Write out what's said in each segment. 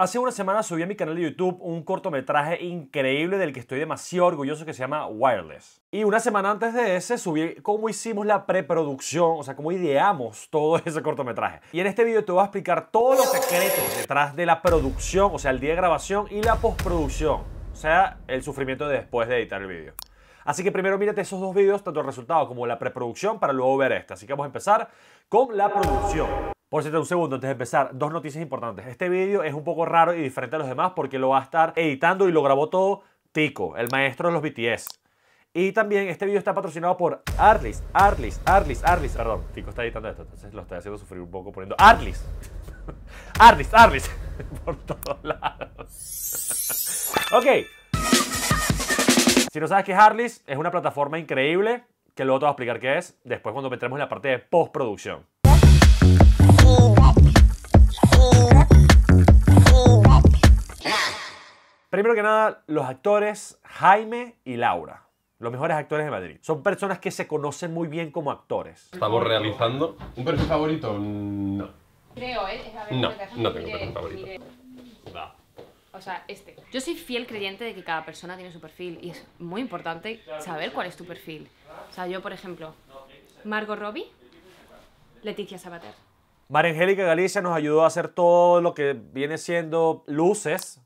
Hace una semana subí a mi canal de YouTube un cortometraje increíble del que estoy demasiado orgulloso que se llama Wireless. Y una semana antes de ese subí cómo hicimos la preproducción, o sea, cómo ideamos todo ese cortometraje. Y en este video te voy a explicar todos los secretos detrás de la producción, o sea, el día de grabación y la postproducción, o sea, el sufrimiento después de editar el video. Así que primero mírate esos dos videos, tanto el resultado como la preproducción, para luego ver este. Así que vamos a empezar con la producción. Por cierto, un segundo antes de empezar, dos noticias importantes. Este vídeo es un poco raro y diferente a los demás porque lo va a estar editando y lo grabó todo Tico, el maestro de los BTS. Y también este vídeo está patrocinado por Arlis, Arlis, Arlis, Arlis. Perdón, Tico está editando esto, entonces lo está haciendo sufrir un poco poniendo Arlis. Arlis, Arlis. Por todos lados. ok. Si no sabes qué es Arlis, es una plataforma increíble que luego te voy a explicar qué es después cuando metremos en la parte de postproducción. Primero que nada, los actores Jaime y Laura, los mejores actores de Madrid. Son personas que se conocen muy bien como actores. Estamos realizando. ¿Un perfil favorito? No. Creo, ¿eh? no, no tengo perfil favorito. Va. O sea, este. Yo soy fiel creyente de que cada persona tiene su perfil y es muy importante saber cuál es tu perfil. O sea, yo, por ejemplo, Margot Robbie, Leticia Sabater. María Angélica Galicia nos ayudó a hacer todo lo que viene siendo luces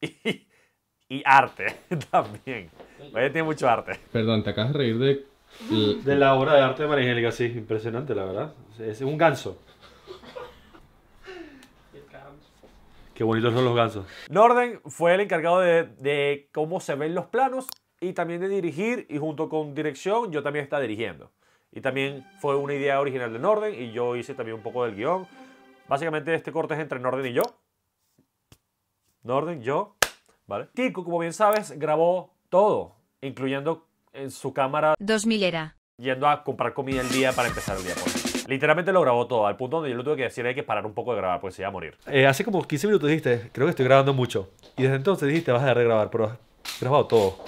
y, arte también. Oye, tiene mucho arte. Perdón, te acabas de reír de... De la obra de arte de María Angélica, sí, impresionante, la verdad. Es un ganso. Qué bonitos son los gansos. Norden fue el encargado de, de cómo se ven los planos y también de dirigir y junto con dirección yo también está dirigiendo. Y también fue una idea original de Norden y yo hice también un poco del guión. Básicamente este corte es entre Norden y yo. Norden, yo, ¿vale? Kiko, como bien sabes, grabó todo, incluyendo en su cámara... 2000 era. Yendo a comprar comida el día para empezar el día. Pues. Literalmente lo grabó todo, al punto donde yo lo tuve que decir hay que parar un poco de grabar, pues se iba a morir. Eh, hace como 15 minutos dijiste, creo que estoy grabando mucho. Y desde entonces dijiste, vas a dejar de grabar, pero has grabado todo.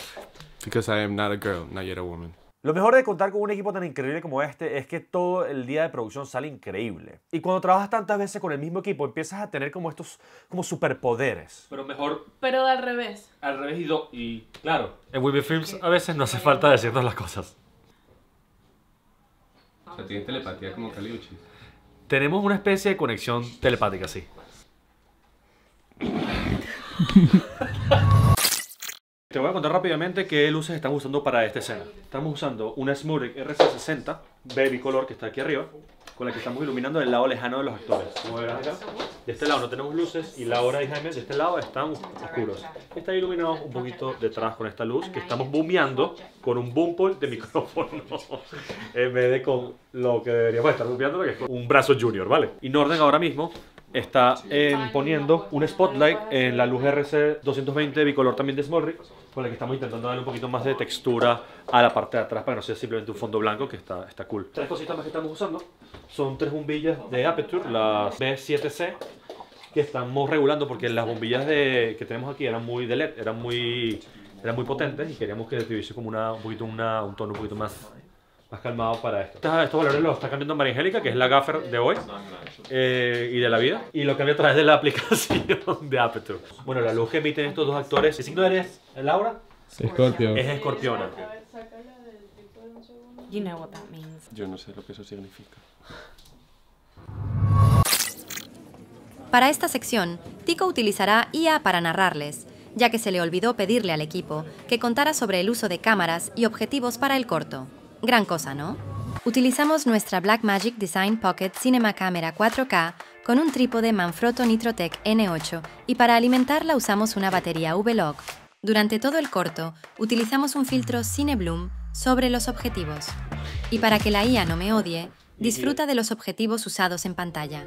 Porque I am not a girl, not yet a woman. Lo mejor de contar con un equipo tan increíble como este es que todo el día de producción sale increíble. Y cuando trabajas tantas veces con el mismo equipo, empiezas a tener como estos como superpoderes. Pero mejor. Pero al revés. Al revés y, claro. En WeBeFilms Films a veces no hace falta decirnos las cosas. Ah. O sea, tiene telepatía como Caliuchi. Tenemos una especie de conexión telepática, sí. te voy a contar rápidamente qué luces estamos usando para esta escena. Estamos usando una Smurik RC60 Baby Color que está aquí arriba, con la que estamos iluminando el lado lejano de los actores. de este lado no tenemos luces y Laura y Jaime de este lado están oscuros. Está iluminado un poquito detrás con esta luz que estamos boomeando con un boompole de micrófono en vez de con lo que deberíamos estar boomeando, que es con un brazo junior, ¿vale? Y orden ahora mismo está eh, poniendo un spotlight en la luz RC 220 bicolor también de Smallrig con la que estamos intentando darle un poquito más de textura a la parte de atrás para que no sea simplemente un fondo blanco que está, está cool. Tres cositas más que estamos usando son tres bombillas de Aperture, las B7C que estamos regulando porque las bombillas de, que tenemos aquí eran muy de LED, eran muy, eran muy potentes y queríamos que tuviese como una, un, poquito un tono un poquito más más calmado para esto. estos valores los está cambiando María Angélica, que es la gaffer de hoy eh, y de la vida, y lo cambia a través de la aplicación de Aperture. Bueno, la luz que emiten estos dos actores, ¿qué signo eres, Laura? Es escorpiona. You know what that means. Yo no sé lo que eso significa. Para esta sección, Tico utilizará IA para narrarles, ya que se le olvidó pedirle al equipo que contara sobre el uso de cámaras y objetivos para el corto. Gran cosa, ¿no? Utilizamos nuestra Blackmagic Design Pocket Cinema Camera 4K con un trípode Manfrotto Nitrotec N8 y para alimentarla usamos una batería V-Log. Durante todo el corto utilizamos un filtro Cinebloom sobre los objetivos. Y para que la IA no me odie, disfruta de los objetivos usados en pantalla.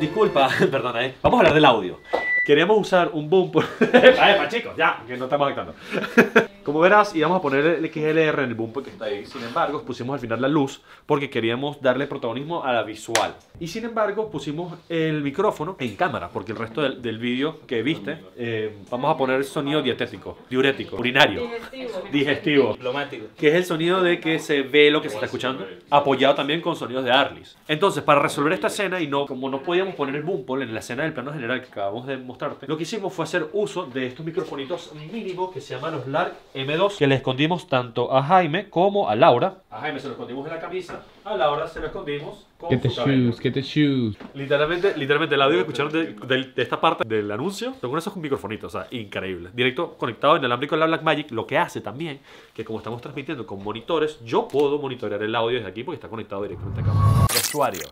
Disculpa, perdona, ¿eh? vamos a hablar del audio. Queremos usar un boom por... chicos, ya, que no estamos actando. Como verás, íbamos a poner el XLR en el boom que está ahí. Sin embargo, pusimos al final la luz porque queríamos darle protagonismo a la visual. Y sin embargo, pusimos el micrófono en cámara porque el resto del, vídeo que viste eh, vamos a poner sonido dietético, diurético, urinario, digestivo, diplomático, que es el sonido de que se ve lo que se está escuchando, apoyado también con sonidos de Arlis. Entonces, para resolver esta escena y no como no podíamos poner el bumper en la escena del plano general que acabamos de mostrarte, lo que hicimos fue hacer uso de estos microfonitos mínimos que se llaman los LARC. M2 que le escondimos tanto a Jaime como a Laura. A Jaime se lo escondimos en la camisa, a Laura se lo escondimos con Get the shoes, get the shoes. Literalmente, literalmente el audio que escucharon de, esta parte del anuncio es un microfonito, o sea, increíble. Directo conectado en el inalámbrico de la Magic. lo que hace también que como estamos transmitiendo con monitores, yo puedo monitorear el audio desde aquí porque está conectado directamente acá. Vestuario.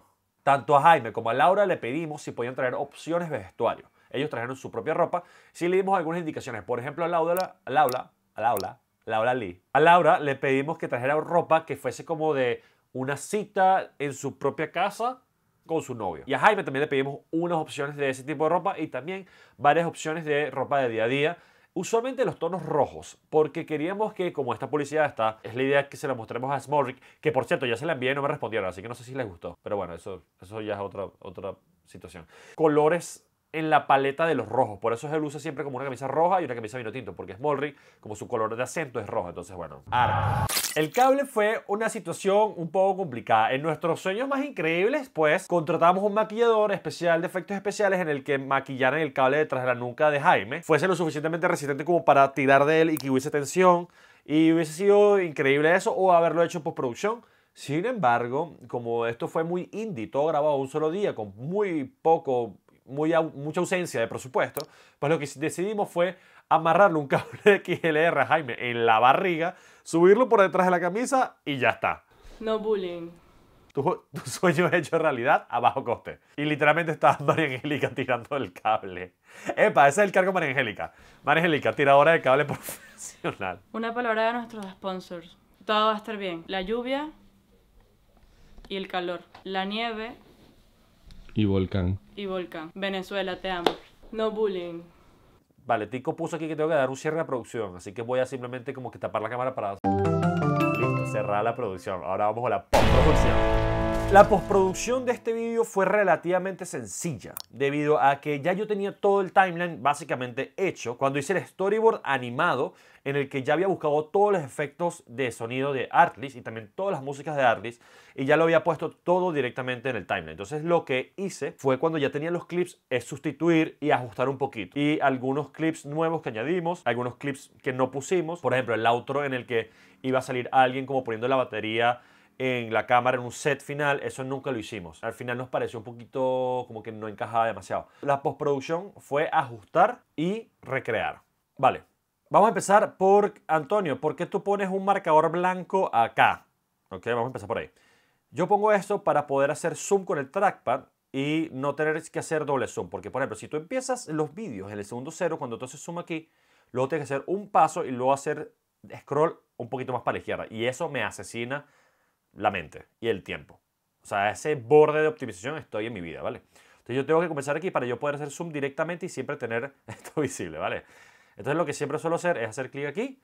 Tanto a Jaime como a Laura le pedimos si podían traer opciones de vestuario. Ellos trajeron su propia ropa. Sí le dimos algunas indicaciones. Por ejemplo, a Laura, a Laura Laura, Laura Lee. A Laura le pedimos que trajera ropa que fuese como de una cita en su propia casa con su novio. Y a Jaime también le pedimos unas opciones de ese tipo de ropa y también varias opciones de ropa de día a día. Usualmente los tonos rojos, porque queríamos que, como esta publicidad está, es la idea que se la mostremos a Smorrick, que por cierto ya se la envié y no me respondieron, así que no sé si les gustó. Pero bueno, eso, eso ya es otra, otra situación. Colores en la paleta de los rojos. Por eso se usa siempre como una camisa roja y una camisa vino tinto, porque Mulry, como su color de acento es rojo. Entonces, bueno, ahora. El cable fue una situación un poco complicada. En nuestros sueños más increíbles, pues, contratamos un maquillador especial de efectos especiales en el que maquillaran el cable detrás de la nuca de Jaime. Fuese lo suficientemente resistente como para tirar de él y que hubiese tensión. Y hubiese sido increíble eso o haberlo hecho en postproducción. Sin embargo, como esto fue muy indie, todo grabado un solo día, con muy poco mucha ausencia de presupuesto, pues lo que decidimos fue amarrarle un cable XLR a Jaime en la barriga, subirlo por detrás de la camisa y ya está. No bullying. Tu, tu sueño hecho realidad a bajo coste. Y literalmente estaba María Angélica tirando el cable. Epa, ese es el cargo María Angélica. María Angélica, tiradora de cable profesional. Una palabra de nuestros sponsors. Todo va a estar bien. La lluvia y el calor. La nieve y Volcán. Y Volcán. Venezuela, te amo. No bullying. Vale, Tico puso aquí que tengo que dar un cierre a producción, así que voy a simplemente como que tapar la cámara para... Listo, cerrar la producción. Ahora vamos a la post-producción la postproducción de este vídeo fue relativamente sencilla, debido a que ya yo tenía todo el timeline básicamente hecho cuando hice el storyboard animado en el que ya había buscado todos los efectos de sonido de Artlist y también todas las músicas de Artlist y ya lo había puesto todo directamente en el timeline. Entonces lo que hice fue cuando ya tenía los clips es sustituir y ajustar un poquito y algunos clips nuevos que añadimos, algunos clips que no pusimos, por ejemplo el outro en el que iba a salir alguien como poniendo la batería en la cámara, en un set final, eso nunca lo hicimos. Al final nos pareció un poquito como que no encajaba demasiado. La postproducción fue ajustar y recrear. Vale, vamos a empezar por, Antonio, ¿por qué tú pones un marcador blanco acá? Ok, vamos a empezar por ahí. Yo pongo esto para poder hacer zoom con el trackpad y no tener que hacer doble zoom. Porque, por ejemplo, si tú empiezas los vídeos en el segundo cero, cuando tú haces zoom aquí, luego tienes que hacer un paso y luego hacer scroll un poquito más para la izquierda. Y eso me asesina la mente y el tiempo. O sea, ese borde de optimización estoy en mi vida, ¿vale? Entonces yo tengo que comenzar aquí para yo poder hacer zoom directamente y siempre tener esto visible, ¿vale? Entonces lo que siempre suelo hacer es hacer clic aquí,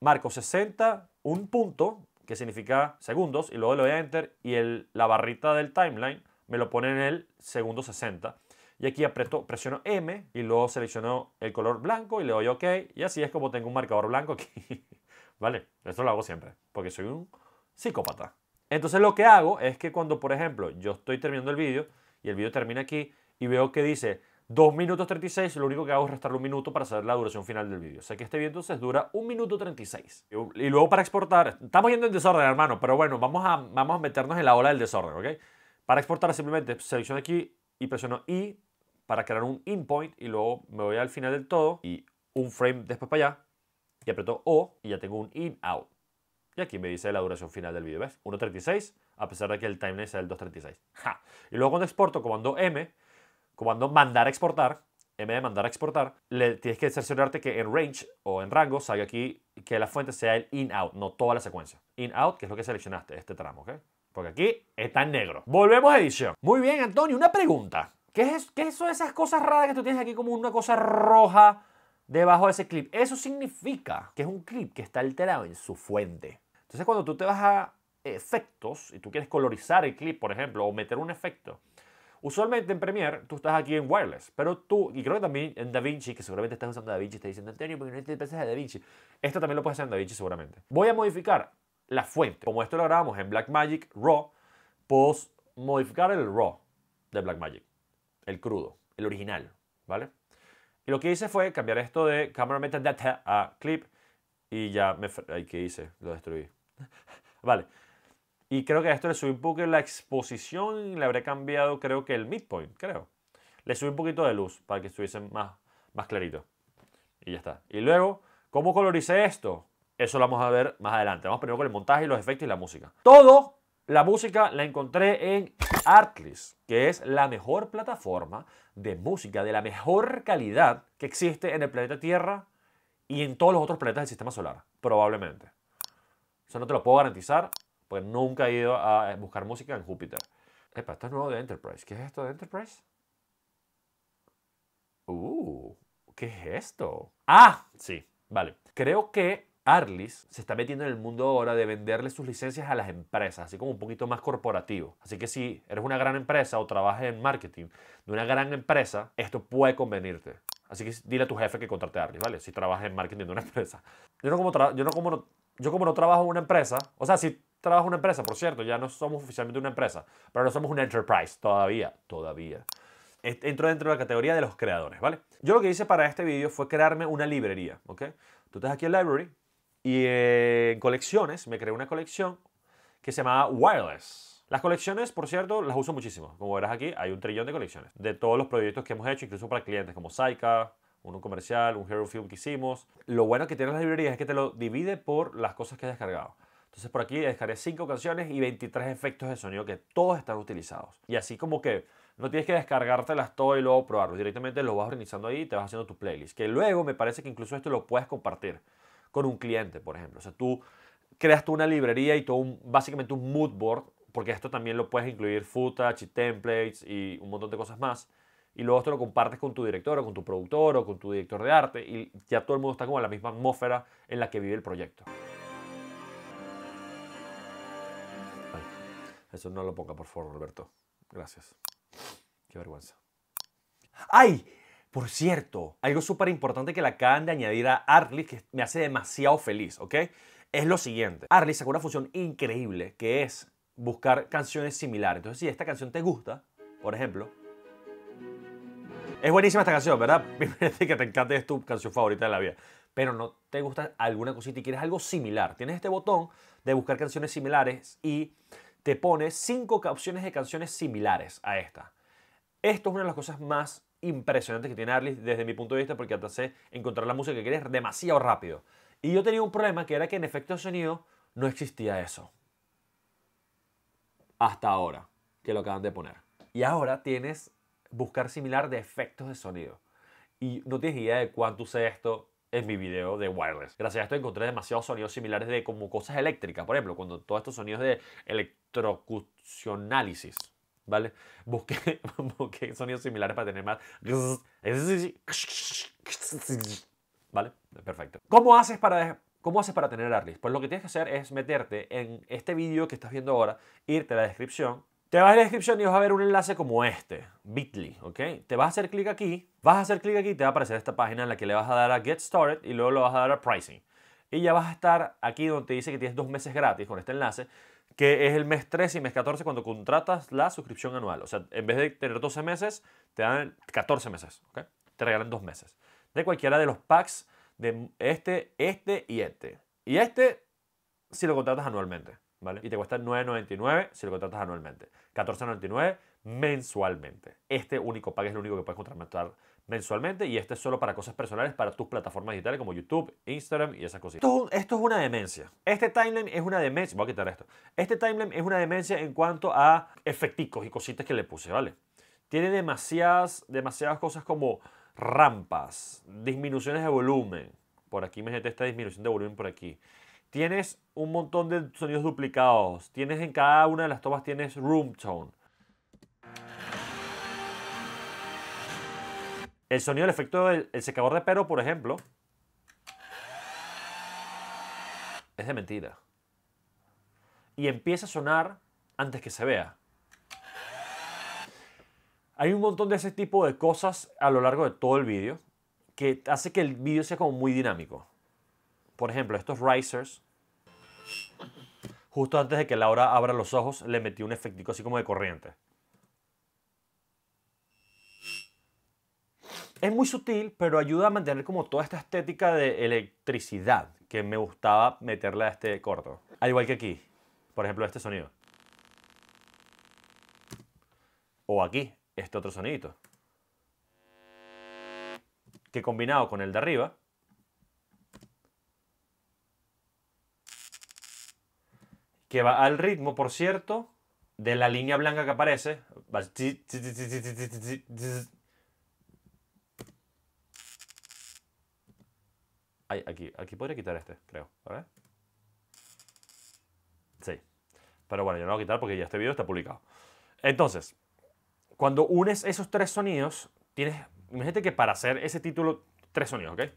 marco 60, un punto, que significa segundos, y luego le doy a Enter y el, la barrita del timeline me lo pone en el segundo 60. Y aquí aprieto, presiono M y luego selecciono el color blanco y le doy OK. Y así es como tengo un marcador blanco aquí. ¿Vale? Esto lo hago siempre, porque soy un psicópata. Entonces lo que hago es que cuando, por ejemplo, yo estoy terminando el vídeo y el vídeo termina aquí y veo que dice 2 minutos 36, lo único que hago es restarle un minuto para saber la duración final del vídeo. Sé que este vídeo entonces dura 1 minuto 36. Y luego para exportar, estamos yendo en desorden, hermano, pero bueno, vamos a, vamos a meternos en la ola del desorden, ¿ok? Para exportar simplemente selecciono aquí y presiono I para crear un in point y luego me voy al final del todo y un frame después para allá y aprieto O y ya tengo un in-out. Y aquí me dice la duración final del vídeo, ¿ves? 1.36, a pesar de que el timeline sea el 2.36. Y luego cuando exporto, comando M, comando mandar a exportar, M de mandar a exportar, le tienes que cerciorarte que en range o en rango salga aquí que la fuente sea el in-out, no toda la secuencia. In-out, que es lo que seleccionaste, este tramo, ¿ok? Porque aquí está en negro. Volvemos a edición. Muy bien, Antonio, una pregunta. ¿Qué es, ¿Qué esas cosas raras que tú tienes aquí como una cosa roja debajo de ese clip? Eso significa que es un clip que está alterado en su fuente. Entonces cuando tú te vas a efectos y tú quieres colorizar el clip, por ejemplo, o meter un efecto, usualmente en Premiere tú estás aquí en wireless, pero tú, y creo que también en DaVinci, que seguramente estás usando DaVinci, estás diciendo, Antonio, porque no te piensas de DaVinci? Esto también lo puedes hacer en DaVinci seguramente. Voy a modificar la fuente. Como esto lo grabamos en Blackmagic RAW, puedo modificar el RAW de Blackmagic, el crudo, el original, ¿vale? Y lo que hice fue cambiar esto de Camera Metadata a Clip y ya me... Ay, ¿Qué hice? Lo destruí vale. Y creo que a esto le subí un poco la exposición y le habré cambiado, creo que el midpoint, creo. Le subí un poquito de luz para que estuviese más, más clarito. Y ya está. Y luego, ¿cómo colorice esto? Eso lo vamos a ver más adelante. Vamos primero con el montaje y los efectos y la música. Todo, la música la encontré en Artlist, que es la mejor plataforma de música de la mejor calidad que existe en el planeta Tierra y en todos los otros planetas del sistema solar, probablemente. Eso no te lo puedo garantizar porque nunca he ido a eh, buscar música en Júpiter. Epa, esto es nuevo de Enterprise. ¿Qué es esto de Enterprise? Uh, ¿qué es esto? Ah, sí, vale. Creo que Arlis se está metiendo en el mundo ahora de venderle sus licencias a las empresas, así como un poquito más corporativo. Así que si eres una gran empresa o trabajas en marketing de una gran empresa, esto puede convenirte. Así que dile a tu jefe que contrate a Arlis, ¿vale? Si trabajas en marketing de una empresa. Yo no como, yo no como yo como no trabajo en una empresa, o sea, si trabajo en una empresa, por cierto, ya no somos oficialmente una empresa, pero no somos una enterprise todavía, todavía. Entro dentro de la categoría de los creadores, ¿vale? Yo lo que hice para este video fue crearme una librería, ¿ok? Tú estás aquí en Library y eh, en colecciones, me creé una colección que se llamaba Wireless. Las colecciones, por cierto, las uso muchísimo. Como verás aquí, hay un trillón de colecciones. De todos los proyectos que hemos hecho, incluso para clientes como Saika, un comercial, un hero film que hicimos. Lo bueno que tiene la librería es que te lo divide por las cosas que has descargado. Entonces por aquí descargué 5 canciones y 23 efectos de sonido que todos están utilizados. Y así como que no tienes que descargártelas todas y luego probarlos. Directamente lo vas organizando ahí y te vas haciendo tu playlist. Que luego me parece que incluso esto lo puedes compartir con un cliente, por ejemplo. O sea, tú creas tú una librería y todo un, básicamente un mood board, porque esto también lo puedes incluir footage y templates y un montón de cosas más y luego esto lo compartes con tu director o con tu productor o con tu director de arte y ya todo el mundo está como en la misma atmósfera en la que vive el proyecto. eso no lo ponga, por favor, Roberto. Gracias. Qué vergüenza. ¡Ay! Por cierto, algo súper importante que la acaban de añadir a Artlist que me hace demasiado feliz, ¿ok? Es lo siguiente. Artlist sacó una función increíble que es buscar canciones similares. Entonces, si esta canción te gusta, por ejemplo, es buenísima esta canción, ¿verdad? Me parece que te encanta, es tu canción favorita de la vida. Pero no te gusta alguna cosita y quieres algo similar. Tienes este botón de buscar canciones similares y te pone cinco opciones de canciones similares a esta. Esto es una de las cosas más impresionantes que tiene Arlis desde mi punto de vista porque hace encontrar la música que quieres demasiado rápido. Y yo tenía un problema que era que en efecto de sonido no existía eso. Hasta ahora, que lo acaban de poner. Y ahora tienes buscar similar de efectos de sonido. Y no tienes idea de cuánto usé esto en mi video de wireless. Gracias a esto encontré demasiados sonidos similares de como cosas eléctricas, por ejemplo, cuando todos estos sonidos de electrocuciónálisis ¿vale? Busqué, busqué sonidos similares para tener más... ¿Vale? Perfecto. ¿Cómo haces para ¿Cómo haces para tener Arlis? Pues lo que tienes que hacer es meterte en este vídeo que estás viendo ahora, irte a la descripción, te vas a la descripción y vas a ver un enlace como este, bit.ly, ¿ok? Te vas a hacer clic aquí, vas a hacer clic aquí, te va a aparecer esta página en la que le vas a dar a Get Started y luego le vas a dar a Pricing. Y ya vas a estar aquí donde te dice que tienes dos meses gratis con este enlace, que es el mes 13 y mes 14 cuando contratas la suscripción anual. O sea, en vez de tener 12 meses, te dan 14 meses, ¿ok? Te regalan dos meses. De cualquiera de los packs de este, este y este. Y este si lo contratas anualmente. Y te cuesta 9.99 si lo contratas anualmente. 14.99 mensualmente. Este único pago es el único que puedes contratar mensualmente y este es solo para cosas personales para tus plataformas digitales como YouTube, Instagram y esas cositas. Esto, es una demencia. Este timeline es una demencia. Voy a quitar esto. Este timeline es una demencia en cuanto a efecticos y cositas que le puse, ¿vale? Tiene demasiadas, demasiadas cosas como rampas, disminuciones de volumen. Por aquí, me metí esta disminución de volumen por aquí tienes un montón de sonidos duplicados, tienes en cada una de las tomas tienes room tone. El sonido del efecto del secador de pelo, por ejemplo, es de mentira. Y empieza a sonar antes que se vea. Hay un montón de ese tipo de cosas a lo largo de todo el vídeo que hace que el vídeo sea como muy dinámico. Por ejemplo, estos risers, justo antes de que Laura abra los ojos, le metí un efecto así como de corriente. Es muy sutil, pero ayuda a mantener como toda esta estética de electricidad que me gustaba meterle a este corto. Al igual que aquí, por ejemplo, este sonido. O aquí, este otro sonidito. Que combinado con el de arriba, que va al ritmo, por cierto, de la línea blanca que aparece. aquí, aquí podría quitar este, creo. A ver. Sí. Pero bueno, yo no lo voy a quitar porque ya este video está publicado. Entonces, cuando unes esos tres sonidos, tienes... Imagínate que para hacer ese título, tres sonidos, ¿ok?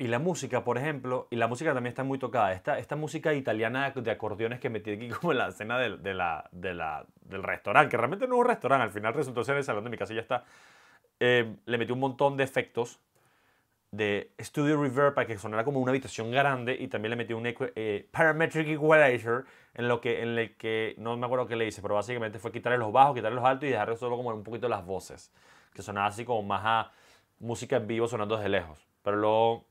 Y la música, por ejemplo, y la música también está muy tocada. Esta, esta música italiana de acordeones que metí aquí como en la escena de, la, de la, del restaurante, que realmente no es un restaurante, al final resultó ser el salón de mi casa y ya está. Eh, le metí un montón de efectos de Studio Reverb para que sonara como una habitación grande y también le metí un eh, Parametric Equalizer en, lo que, en el que no me acuerdo qué le hice, pero básicamente fue quitarle los bajos, quitarle los altos y dejarle solo como un poquito las voces, que sonaba así como más a música en vivo sonando desde lejos. Pero luego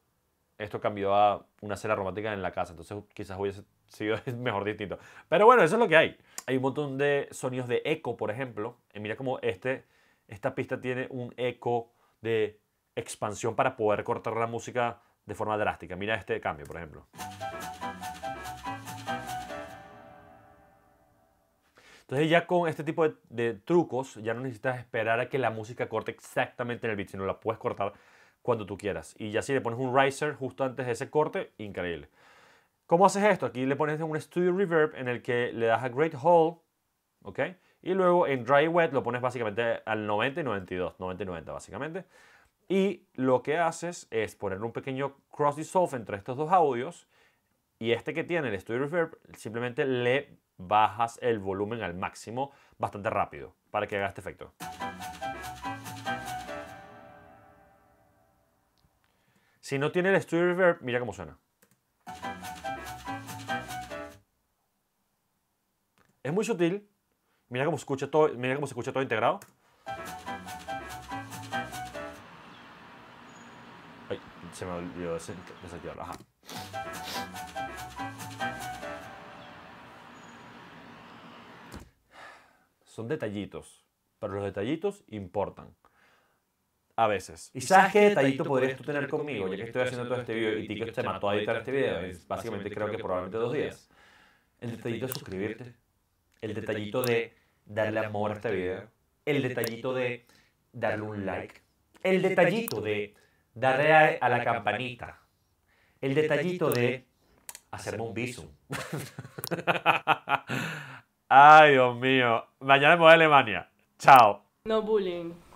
esto cambió a una cena romántica en la casa. Entonces quizás hubiese sido mejor distinto. Pero bueno, eso es lo que hay. Hay un montón de sonidos de eco, por ejemplo. mira cómo este, esta pista tiene un eco de expansión para poder cortar la música de forma drástica. Mira este cambio, por ejemplo. Entonces ya con este tipo de, de trucos ya no necesitas esperar a que la música corte exactamente en el beat, sino la puedes cortar cuando tú quieras. Y ya si le pones un riser justo antes de ese corte, increíble. ¿Cómo haces esto? Aquí le pones un Studio Reverb en el que le das a Great Hall, ¿ok? Y luego en Dry Wet lo pones básicamente al 90 y 92, 90 y 90 básicamente. Y lo que haces es poner un pequeño cross dissolve entre estos dos audios y este que tiene el Studio Reverb simplemente le bajas el volumen al máximo bastante rápido para que haga este efecto. Si no tiene el Studio Reverb, mira cómo suena. Es muy sutil. Mira cómo, escucha todo, mira cómo se escucha todo integrado. Ay, se me olvidó desactivarlo. Ajá. Son detallitos, pero los detallitos importan a veces. ¿Y sabes qué detallito podrías tú tener conmigo? Ya que estoy haciendo todo este, este video y TikTok te mató a editar este video, este básicamente creo que probablemente dos días. El detallito de suscribirte, el detallito de darle amor a este, este video, el detallito de darle un like, el detallito de darle a, la campanita, el detallito de hacerme un viso. Ay, Dios mío. Mañana vamos a Alemania. Chao. No bullying.